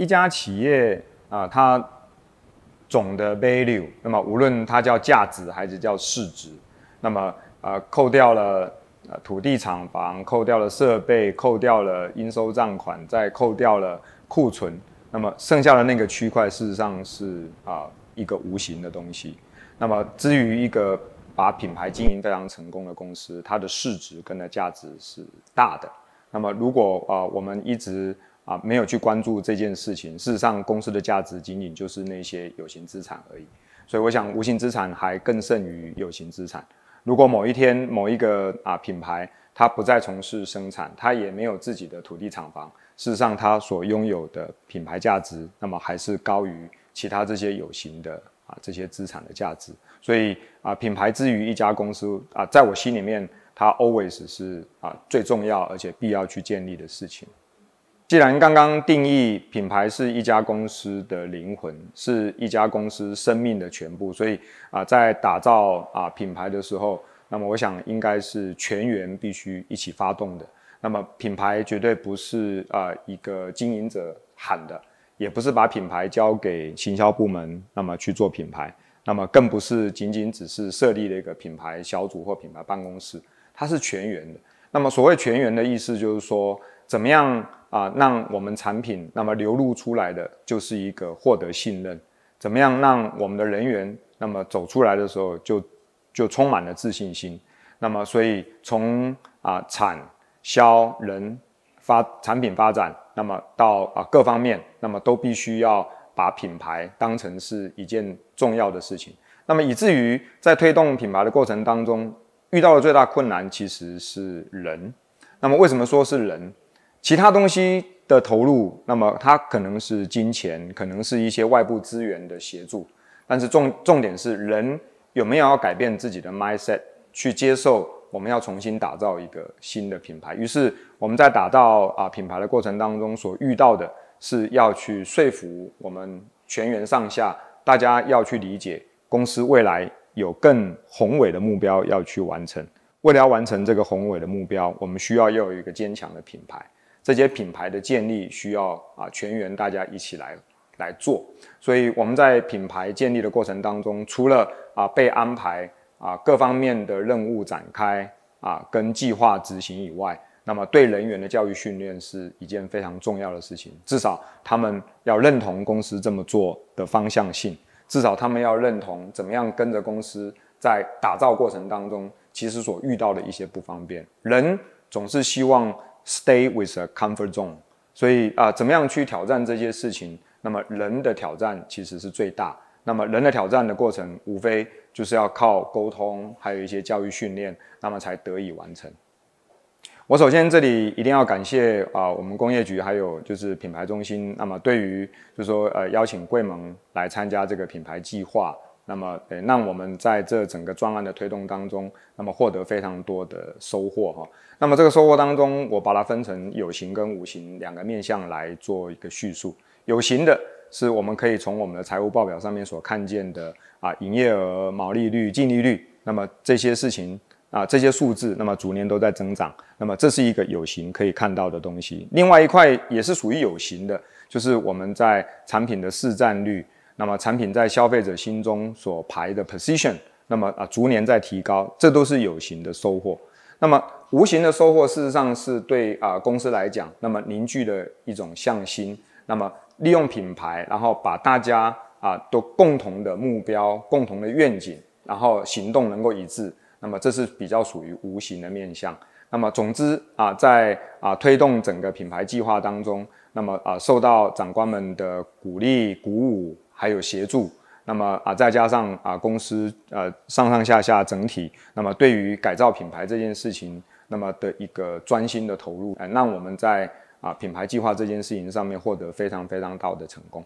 一家企业啊，它总的 value，那么无论它叫价值还是叫市值，那么啊，扣掉了土地厂房，扣掉了设备，扣掉了应收账款，再扣掉了库存，那么剩下的那个区块，事实上是啊一个无形的东西。那么至于一个把品牌经营非常成功的公司，它的市值跟它价值是大的。那么如果啊，我们一直啊，没有去关注这件事情。事实上，公司的价值仅仅就是那些有形资产而已。所以，我想无形资产还更胜于有形资产。如果某一天某一个啊品牌它不再从事生产，它也没有自己的土地厂房，事实上它所拥有的品牌价值，那么还是高于其他这些有形的啊这些资产的价值。所以啊，品牌之于一家公司啊，在我心里面，它 always 是啊最重要而且必要去建立的事情。既然刚刚定义品牌是一家公司的灵魂，是一家公司生命的全部，所以啊，在打造啊品牌的时候，那么我想应该是全员必须一起发动的。那么品牌绝对不是啊一个经营者喊的，也不是把品牌交给行销部门那么去做品牌，那么更不是仅仅只是设立了一个品牌小组或品牌办公室，它是全员的。那么所谓全员的意思就是说。怎么样啊，让我们产品那么流露出来的就是一个获得信任。怎么样让我们的人员那么走出来的时候就就充满了自信心？那么所以从啊产销人发产品发展，那么到啊各方面，那么都必须要把品牌当成是一件重要的事情。那么以至于在推动品牌的过程当中，遇到的最大困难其实是人。那么为什么说是人？其他东西的投入，那么它可能是金钱，可能是一些外部资源的协助，但是重重点是人有没有要改变自己的 mindset，去接受我们要重新打造一个新的品牌。于是我们在打造啊品牌的过程当中，所遇到的是要去说服我们全员上下，大家要去理解公司未来有更宏伟的目标要去完成。为了要完成这个宏伟的目标，我们需要要有一个坚强的品牌。这些品牌的建立需要啊全员大家一起来来做，所以我们在品牌建立的过程当中，除了啊被安排啊各方面的任务展开啊跟计划执行以外，那么对人员的教育训练是一件非常重要的事情。至少他们要认同公司这么做的方向性，至少他们要认同怎么样跟着公司在打造过程当中，其实所遇到的一些不方便。人总是希望。Stay with the comfort zone，所以啊，怎么样去挑战这些事情？那么人的挑战其实是最大。那么人的挑战的过程，无非就是要靠沟通，还有一些教育训练，那么才得以完成。我首先这里一定要感谢啊，我们工业局还有就是品牌中心。那么对于就是说呃，邀请贵盟来参加这个品牌计划。那么，诶，让我们在这整个专案的推动当中，那么获得非常多的收获哈。那么这个收获当中，我把它分成有形跟无形两个面向来做一个叙述。有形的是我们可以从我们的财务报表上面所看见的啊，营业额、毛利率、净利率，那么这些事情啊，这些数字，那么逐年都在增长，那么这是一个有形可以看到的东西。另外一块也是属于有形的，就是我们在产品的市占率。那么产品在消费者心中所排的 position，那么啊逐年在提高，这都是有形的收获。那么无形的收获，事实上是对啊公司来讲，那么凝聚的一种向心。那么利用品牌，然后把大家啊都共同的目标、共同的愿景，然后行动能够一致。那么这是比较属于无形的面向。那么总之啊，在啊推动整个品牌计划当中，那么啊受到长官们的鼓励鼓舞。还有协助，那么啊，再加上啊，公司呃上上下下整体，那么对于改造品牌这件事情，那么的一个专心的投入，哎，让我们在啊品牌计划这件事情上面获得非常非常大的成功。